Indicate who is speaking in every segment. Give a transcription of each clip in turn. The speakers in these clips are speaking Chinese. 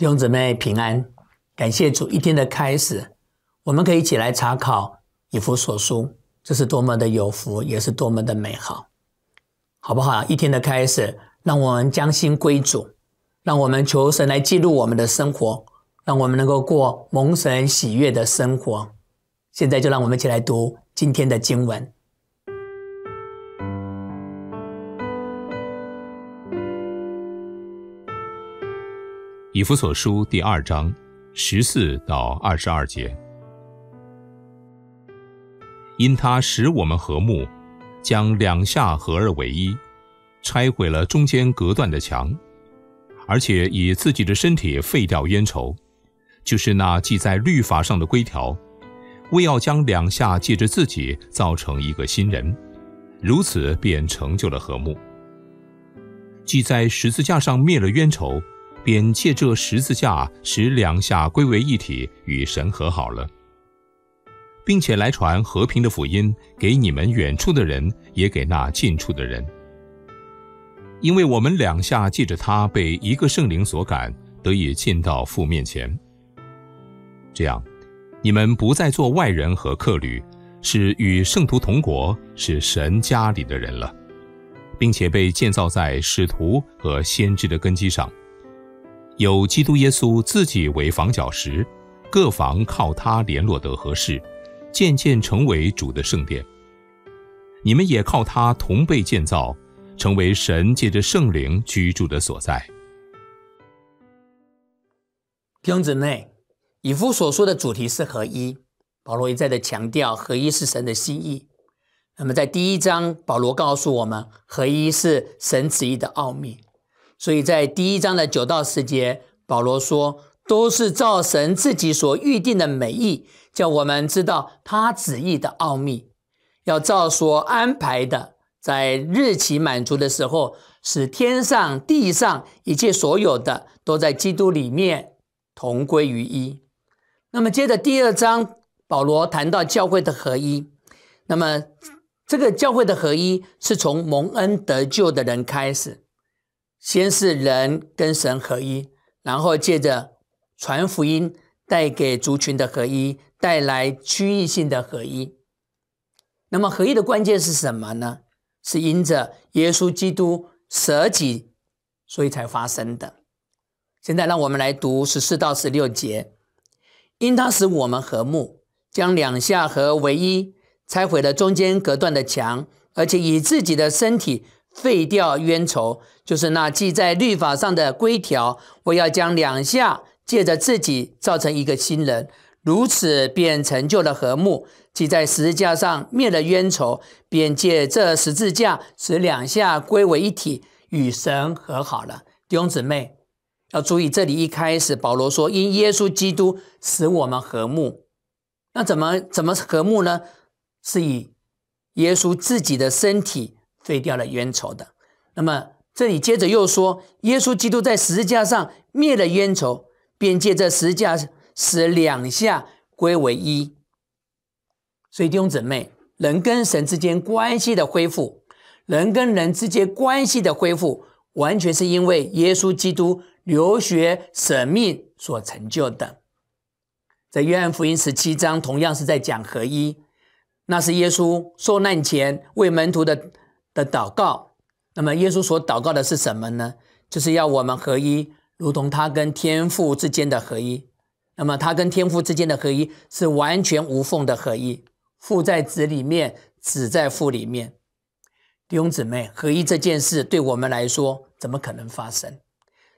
Speaker 1: 弟兄姊妹平安，感谢主一天的开始，我们可以一起来查考以弗所书，这是多么的有福，也是多么的美好，好不好？一天的开始，让我们将心归主，让我们求神来记录我们的生活，让我们能够过蒙神喜悦的生活。现在就让我们一起来读今天的经文。
Speaker 2: 以弗所书第二章十四到二十二节，因他使我们和睦，将两下合二为一，拆毁了中间隔断的墙，而且以自己的身体废掉冤仇，就是那记在律法上的规条，为要将两下借着自己造成一个新人，如此便成就了和睦。既在十字架上灭了冤仇。便借这十字架使两下归为一体，与神和好了，并且来传和平的福音给你们远处的人，也给那近处的人。因为我们两下借着他被一个圣灵所感，得以进到父面前。这样，你们不再做外人和客旅，是与圣徒同国，是神家里的人了，并且被建造在使徒和先知的根基上。有基督耶稣自己为房角石，各房靠他联络得合适，渐渐成为主的圣殿。你们也靠他同被建造，成为神借着圣灵居住的所在。
Speaker 1: 弟兄姊妹，以夫所说的主题是合一。保罗一再的强调，合一是神的心意。那么在第一章，保罗告诉我们，合一是神旨意的奥秘。所以在第一章的九到十节，保罗说都是照神自己所预定的美意，叫我们知道他旨意的奥秘，要照所安排的，在日期满足的时候，使天上地上一切所有的都在基督里面同归于一。那么，接着第二章，保罗谈到教会的合一。那么，这个教会的合一是从蒙恩得救的人开始。先是人跟神合一，然后借着传福音，带给族群的合一，带来区域性的合一。那么合一的关键是什么呢？是因着耶稣基督舍己，所以才发生的。现在让我们来读十四到十六节，因他使我们和睦，将两下合为一，拆毁了中间隔断的墙，而且以自己的身体。废掉冤仇，就是那记在律法上的规条。我要将两下借着自己造成一个新人，如此便成就了和睦。即在十字架上灭了冤仇，便借这十字架使两下归为一体，与神和好了。弟兄姊妹，要注意，这里一开始保罗说：“因耶稣基督使我们和睦。”那怎么怎么和睦呢？是以耶稣自己的身体。废掉了冤仇的，那么这里接着又说，耶稣基督在十字架上灭了冤仇，便借这十字架使两下归为一。所以弟兄姊妹，人跟神之间关系的恢复，人跟人之间关系的恢复，完全是因为耶稣基督留学舍命所成就的。在约翰福音十七章，同样是在讲合一，那是耶稣受难前为门徒的。祷告，那么耶稣所祷告的是什么呢？就是要我们合一，如同他跟天父之间的合一。那么他跟天父之间的合一是完全无缝的合一，父在子里面，子在父里面。弟兄姊妹，合一这件事对我们来说，怎么可能发生？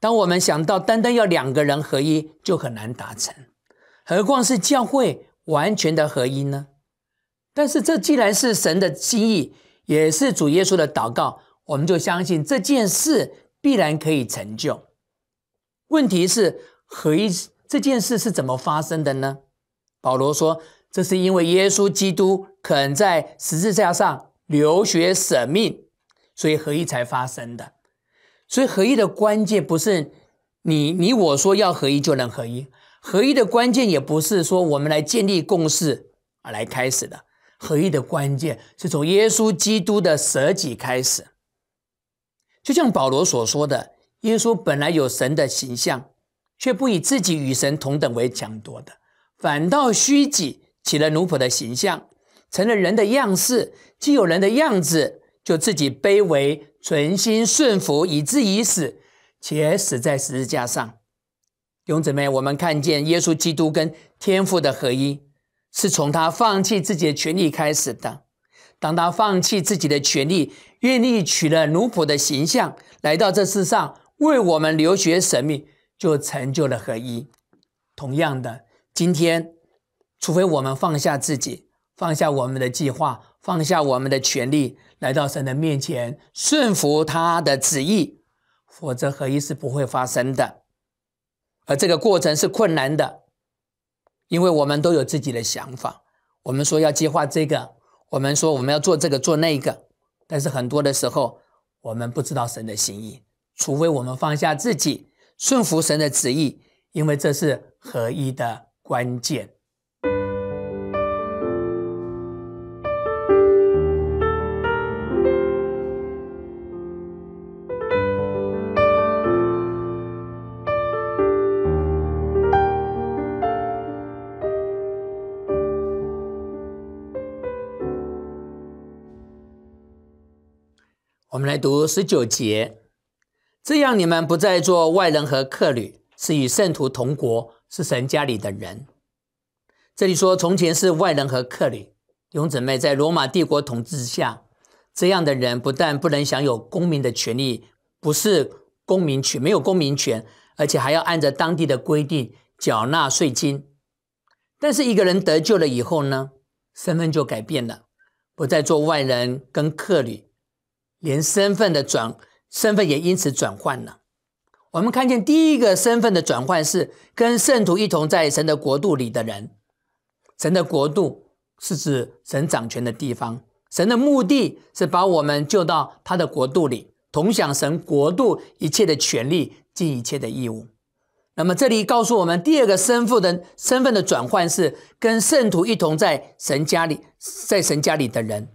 Speaker 1: 当我们想到单单要两个人合一就很难达成，何况是教会完全的合一呢？但是这既然是神的心意。也是主耶稣的祷告，我们就相信这件事必然可以成就。问题是合一这件事是怎么发生的呢？保罗说，这是因为耶稣基督肯在十字架上流血舍命，所以合一才发生的。所以合一的关键不是你你我说要合一就能合一，合一的关键也不是说我们来建立共识啊来开始的。合一的关键是从耶稣基督的舍己开始，就像保罗所说的：“耶稣本来有神的形象，却不以自己与神同等为强夺的，反倒虚己，起了奴仆的形象，成了人的样式。既有人的样子，就自己卑微，存心顺服，以至于死，且死在十字架上。”弟兄姊妹，我们看见耶稣基督跟天父的合一。是从他放弃自己的权利开始的。当他放弃自己的权利，愿意取了奴仆的形象来到这世上，为我们留学神命，就成就了合一。同样的，今天，除非我们放下自己，放下我们的计划，放下我们的权利，来到神的面前，顺服他的旨意，否则合一是不会发生的。而这个过程是困难的。因为我们都有自己的想法，我们说要计划这个，我们说我们要做这个做那个，但是很多的时候我们不知道神的心意，除非我们放下自己，顺服神的旨意，因为这是合一的关键。读十九节，这样你们不再做外人和客旅，是与圣徒同国，是神家里的人。这里说从前是外人和客旅，兄姊妹在罗马帝国统治下，这样的人不但不能享有公民的权利，不是公民权，没有公民权，而且还要按照当地的规定缴纳税金。但是一个人得救了以后呢，身份就改变了，不再做外人跟客旅。连身份的转，身份也因此转换了。我们看见第一个身份的转换是跟圣徒一同在神的国度里的人。神的国度是指神掌权的地方。神的目的是把我们救到他的国度里，同享神国度一切的权利，尽一切的义务。那么这里告诉我们，第二个身份的身份的转换是跟圣徒一同在神家里，在神家里的人。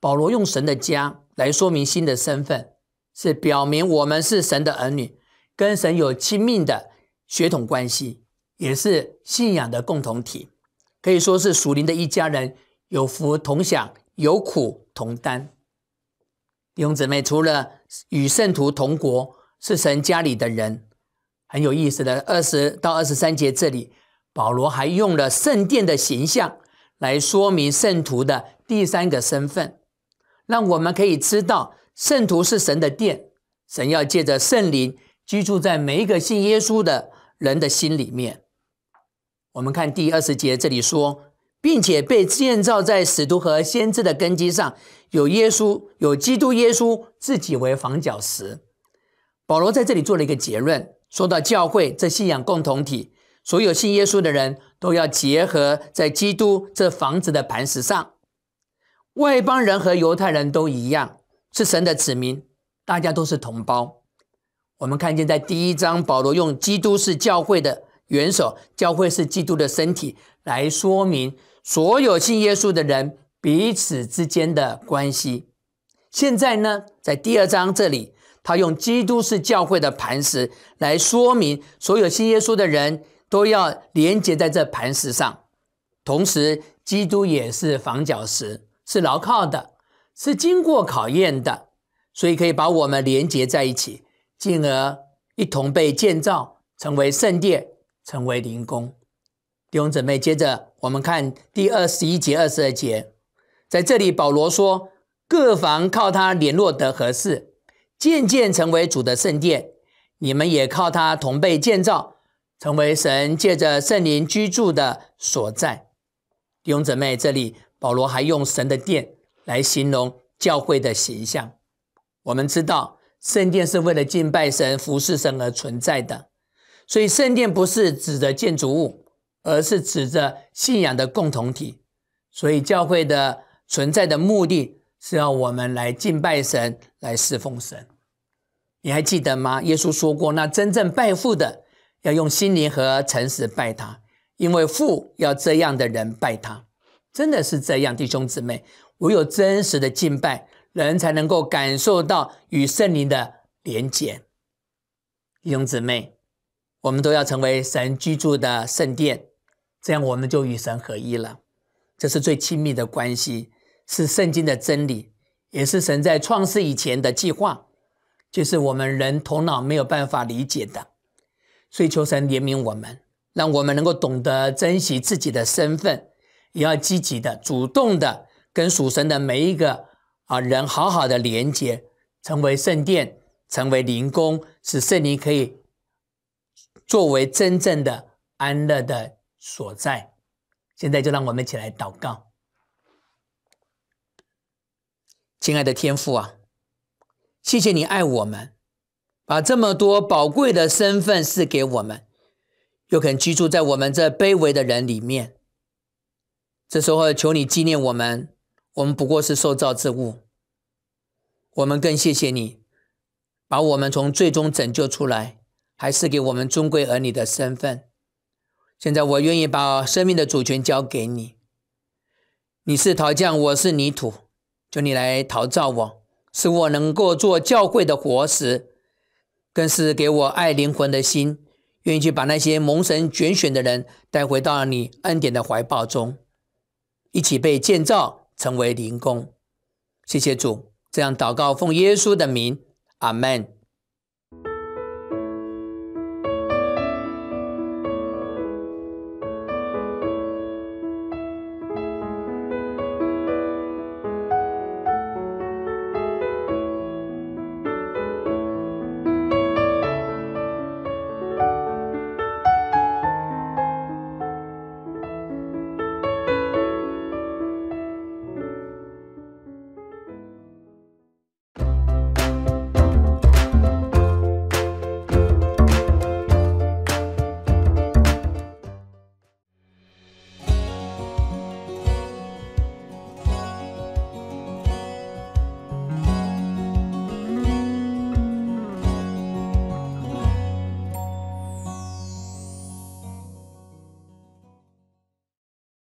Speaker 1: 保罗用神的家来说明新的身份，是表明我们是神的儿女，跟神有亲密的血统关系，也是信仰的共同体，可以说是属灵的一家人，有福同享，有苦同担。弟兄姊妹，除了与圣徒同国，是神家里的人，很有意思的。二十到二十三节这里，保罗还用了圣殿的形象来说明圣徒的第三个身份。让我们可以知道，圣徒是神的殿，神要借着圣灵居住在每一个信耶稣的人的心里面。我们看第二十节，这里说，并且被建造在使徒和先知的根基上，有耶稣，有基督耶稣自己为房角石。保罗在这里做了一个结论，说到教会这信仰共同体，所有信耶稣的人都要结合在基督这房子的磐石上。外邦人和犹太人都一样，是神的子民，大家都是同胞。我们看见在第一章，保罗用基督是教会的元首，教会是基督的身体来说明所有信耶稣的人彼此之间的关系。现在呢，在第二章这里，他用基督是教会的磐石来说明所有信耶稣的人都要连接在这磐石上，同时基督也是防角石。是牢靠的，是经过考验的，所以可以把我们连接在一起，进而一同被建造，成为圣殿，成为灵宫。弟兄姊妹，接着我们看第二十一节、二十二节，在这里保罗说：“各房靠他联络得合适，渐渐成为主的圣殿；你们也靠他同被建造，成为神借着圣灵居住的所在。”弟兄姊妹，这里。保罗还用神的殿来形容教会的形象。我们知道，圣殿是为了敬拜神、服侍神而存在的，所以圣殿不是指着建筑物，而是指着信仰的共同体。所以，教会的存在的目的是要我们来敬拜神、来侍奉神。你还记得吗？耶稣说过，那真正拜父的，要用心灵和诚实拜他，因为父要这样的人拜他。真的是这样，弟兄姊妹，唯有真实的敬拜，人才能够感受到与圣灵的连结。弟兄姊妹，我们都要成为神居住的圣殿，这样我们就与神合一了。这是最亲密的关系，是圣经的真理，也是神在创世以前的计划，就是我们人头脑没有办法理解的。所以求神怜悯我们，让我们能够懂得珍惜自己的身份。也要积极的、主动的跟属神的每一个啊人好好的连接，成为圣殿，成为灵宫，使圣灵可以作为真正的安乐的所在。现在就让我们一起来祷告，亲爱的天父啊，谢谢你爱我们，把这么多宝贵的身份赐给我们，又肯居住在我们这卑微的人里面。这时候，求你纪念我们，我们不过是受造之物。我们更谢谢你，把我们从最终拯救出来，还是给我们尊贵儿女的身份。现在，我愿意把生命的主权交给你。你是陶匠，我是泥土，求你来陶造我，使我能够做教会的活石，更是给我爱灵魂的心，愿意去把那些蒙神拣选的人带回到你恩典的怀抱中。一起被建造成为灵宫。谢谢主，这样祷告，奉耶稣的名，阿门。